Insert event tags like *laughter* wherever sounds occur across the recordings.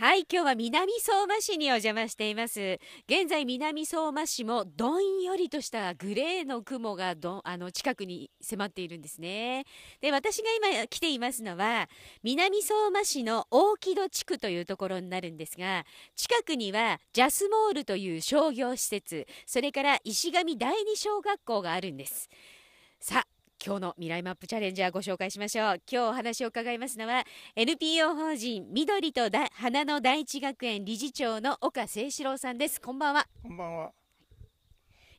はい今日は南相馬市にお邪魔しています現在南相馬市もどんよりとしたグレーの雲がどあの近くに迫っているんですねで私が今来ていますのは南相馬市の大木戸地区というところになるんですが近くにはジャスモールという商業施設それから石上第二小学校があるんですさあ今日の未来マップチャレンジャーご紹介しましょう今日お話を伺いますのは NPO 法人緑と花の第一学園理事長の岡誠志郎さんですこんばんはこんばんは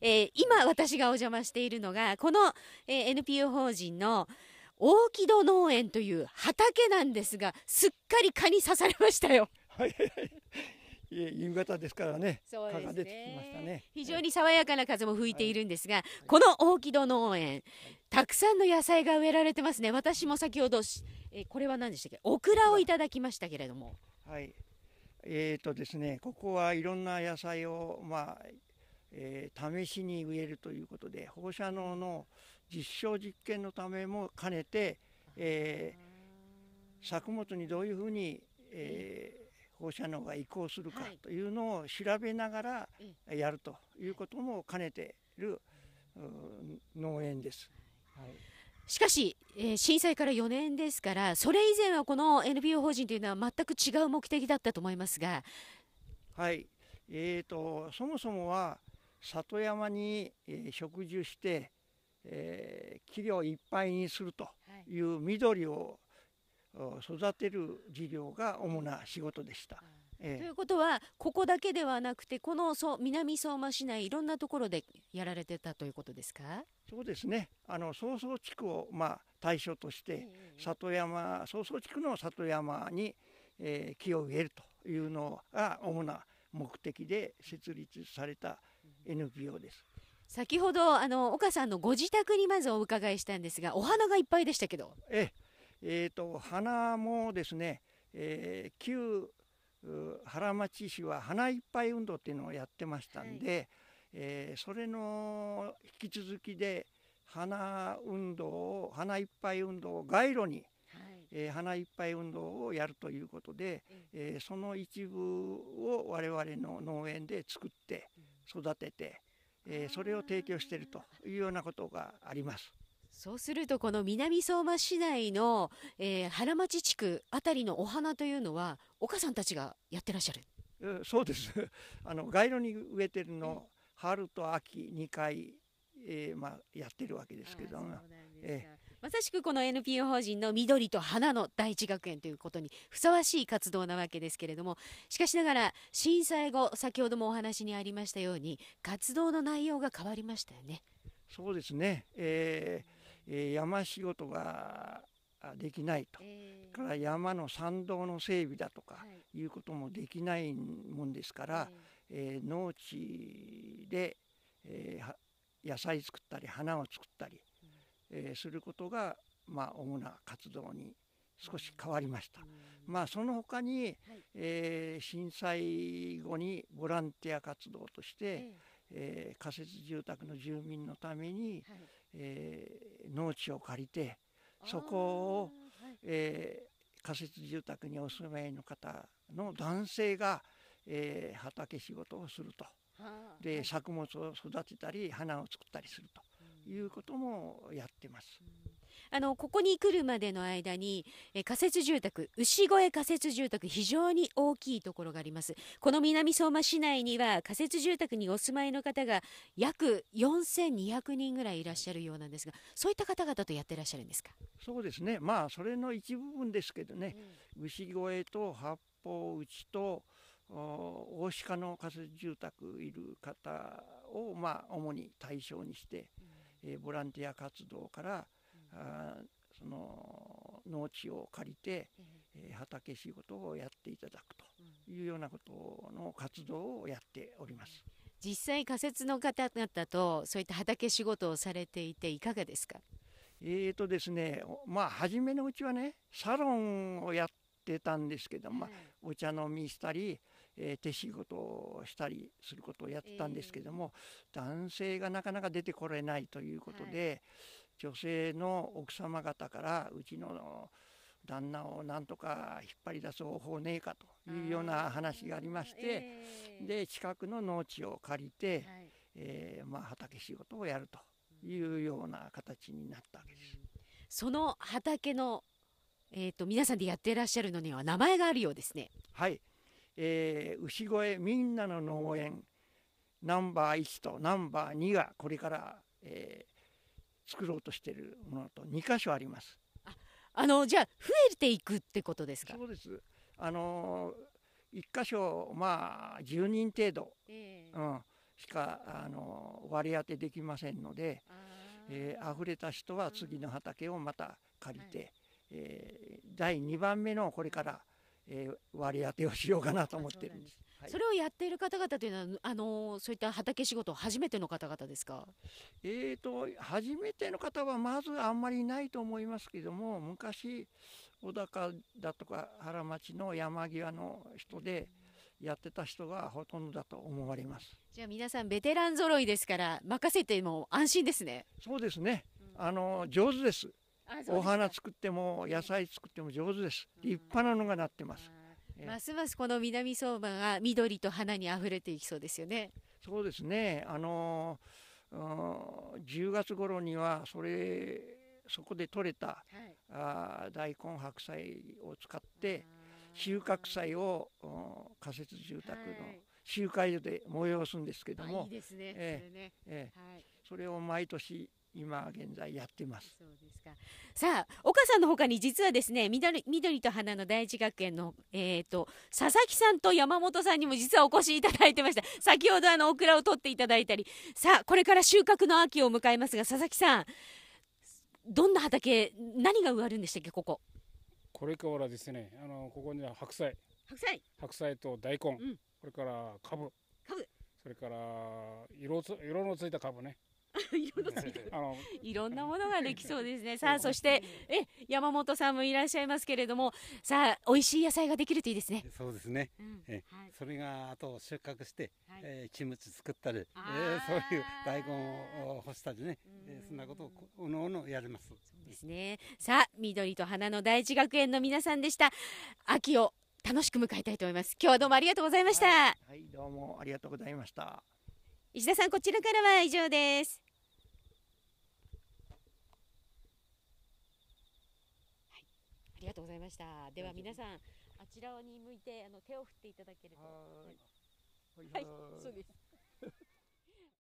えー、今私がお邪魔しているのがこの、えー、NPO 法人の大木戸農園という畑なんですがすっかり蚊に刺されましたよ。はいはい夕方ですからね、そうですね、ね、非常に爽やかな風も吹いているんですが、はい、この大木戸農園、たくさんの野菜が植えられてますね、私も先ほど、えこれは何でしたっけ、オクラをいただきましたけれども。はい、えーとですね、ここはいろんな野菜を、まあえー、試しに植えるということで、放射能の実証実験のためも兼ねて、えー、作物にどういうふうに、えー放射能が移行するかというのを調べながらやるということも兼ねている農園です。はいしかし、えー、震災から4年ですからそれ以前はこの NPO 法人というのは全く違う目的だったと思いますが。はい、えーと、そもそもは里山に、えー、植樹して、えー、肥料いっぱいにするという緑を、育てる事業が主な仕事でした。ええということはここだけではなくてこの南相馬市内いろんなところでやられてたということですかそうですねあの曹操地区を、まあ、対象として里山曹操地区の里山に、えー、木を植えるというのが主な目的で設立された NPO です。先ほどあの岡さんのご自宅にまずお伺いしたんですがお花がいっぱいでしたけどえええーと、花もですね、えー、旧原町市は花いっぱい運動っていうのをやってましたんで、はい、えー、それの引き続きで花運動を花いっぱい運動を街路に、はいえー、花いっぱい運動をやるということで、えー、その一部を我々の農園で作って育てて、えー、それを提供しているというようなことがあります。そうするとこの南相馬市内の、えー、原町地区あたりのお花というのは岡さんたちがやってらっしゃるそうです *laughs* あの街路に植えてるの、春と秋2回、えーまあ、やってるわけですけども、えまさしくこの NPO 法人の緑と花の第一学園ということにふさわしい活動なわけですけれどもしかしながら震災後先ほどもお話にありましたように活動の内容が変わりましたよね。そうですね、えー、え山仕事ができないと、えー、から山の山道の整備だとかいうこともできないもんですから、はい、えー、農地で、えー、野菜作ったり花を作ったり、うん、えすることが、まあ、主な活動に少し変わりました、うん、まあ、その他に、はい、え震災後にボランティア活動として、えーえー、仮設住宅の住民のために、はい、えー、農地を借りてそこを、はい、えー、仮設住宅にお住まいの方の男性が、え畑仕事をすると。で作物を育てたり花を作ったりするということもやってます。うんあのここに来るまでの間に、え仮設住宅牛越仮設住宅非常に大きいところがありますこの南相馬市内には仮設住宅にお住まいの方が約4200人ぐらいいらっしゃるようなんですがそういった方々とやってらっしゃるんですかそうですねまあそれの一部分ですけどね、うん、牛越と八方内と大鹿の仮設住宅いる方を、まあ、主に対象にして、うん、えー、ボランティア活動からあその農地を借りて、え畑仕事をやっていただくというようなことの活動をやっております。実際仮設の方々とそういった畑仕事をされていていかがですかえーとですねまあ初めのうちはねサロンをやってたんですけど、まあ、お茶飲みしたり、えー、手仕事をしたりすることをやってたんですけども、えー、男性がなかなか出てこれないということで、女性の奥様方からうちの旦那をなんとか引っ張り出す方法ねえかというような話がありまして、で近くの農地を借りて、えまあ、畑仕事をやるというような形になったわけです。その畑の、えーと、皆さんでやってらっしゃるのには名前があるようですね。はい、えー、牛越みんなの農園ナンバー1とナンバー2がこれから、えー、作ろうとしているものと2箇所あります。ああのじゃあ増えていくってことですかそうですあの1箇所まあ10人程度、えー、うん、しかあの割り当てできませんのであ、えー、溢れた人は次の畑をまた借りて、はい、えー、第2番目のこれから、えー、割り当てをしようかなと思ってるんです。それをやっている方々というのはあのそういった畑仕事初めての方々ですかえーと初めての方はまずあんまりいないと思いますけども昔小高だとか原町の山際の人でやってた人がほとんどだと思われますじゃあ皆さんベテラン揃いですから任せても安心ですねそうですね、あの上手ですお花作っても野菜作っても上手です立派なのがなってます、ますますこの南相馬が緑と花にあふれていきそうですよね。そうですねあの10月頃にはそれそこで採れた、はい、あ大根白菜を使って収穫祭を仮設住宅の、はい集会所で催すんですけどもえそれを毎年今現在やってますそうですかさあ岡さんのほかに実はですね緑緑と花の第一学園の、えーと、と佐々木さんと山本さんにも実はお越しいただいてました先ほどあのオクラを取っていただいたりさあこれから収穫の秋を迎えますが佐々木さんどんな畑何が植わるんでしたっけこここれからですねあのここには白菜白菜白菜と大根、うんこれから株株それから色つ色のついた株ね *laughs* 色のついた *laughs* あのいろんなものができそうですね *laughs* さあそしてえ山本さんもいらっしゃいますけれどもさあ美味しい野菜ができるといいですねそうですね、うん、え、はい、それがあと収穫して、はい、えー、キムチ作ったり、えー、そういう大根を干したりね、えー、そんなことをおのおのやりますですねさあ緑と花の第一学園の皆さんでした秋を楽しく迎えたいと思います。今日はどうもありがとうございました。はい、はい、どうもありがとうございました。石田さん、こちらからは以上です。はい、ありがとうございました。では皆さん、あちらに向いてあの手を振っていただけると。はい、はい、そうです。